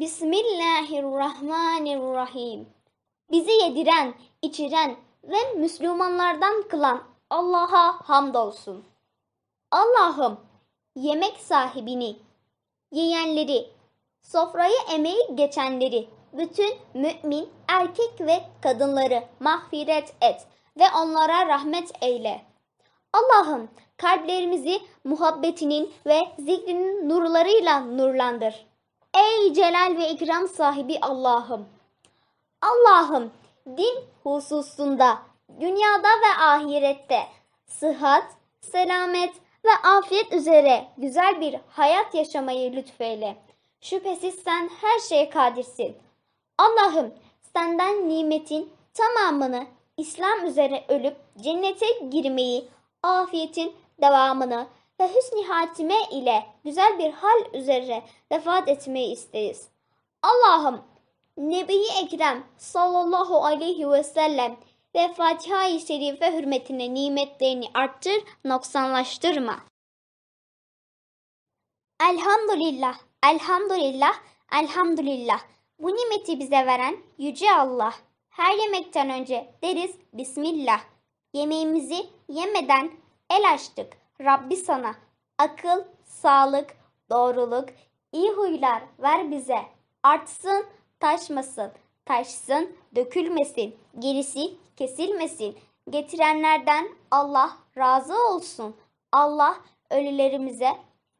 Bismillahirrahmanirrahim. Bizi yediren, içiren ve Müslümanlardan kılan Allah'a hamdolsun. Allah'ım yemek sahibini, yiyenleri, sofrayı emeği geçenleri, bütün mümin erkek ve kadınları mahfiret et ve onlara rahmet eyle. Allah'ım kalplerimizi muhabbetinin ve zikrinin nurlarıyla nurlandır. Ey celal ve ikram sahibi Allah'ım! Allah'ım din hususunda, dünyada ve ahirette sıhhat, selamet ve afiyet üzere güzel bir hayat yaşamayı lütfeyle. Şüphesiz sen her şeye kadirsin. Allah'ım senden nimetin tamamını İslam üzere ölüp cennete girmeyi, afiyetin devamını ve hüsn-i hatime ile güzel bir hal üzere vefat etmeyi isteriz. Allah'ım Nebi-i Ekrem sallallahu aleyhi ve sellem ve Fatiha-i Şerife hürmetine nimetlerini arttır, noksanlaştırma. Elhamdülillah, elhamdülillah, elhamdülillah. Bu nimeti bize veren Yüce Allah. Her yemekten önce deriz Bismillah. Yemeğimizi yemeden el açtık. Rabbi sana akıl, sağlık, doğruluk, iyi huylar ver bize. Artsın, taşmasın, taşsın, dökülmesin, gerisi kesilmesin. Getirenlerden Allah razı olsun. Allah ölülerimize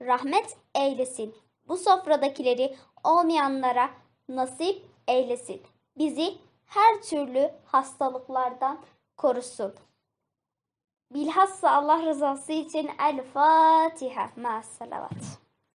rahmet eylesin. Bu sofradakileri olmayanlara nasip eylesin. Bizi her türlü hastalıklardan korusun. بالحصة الله رضاسي الفاتحة مع الصلوات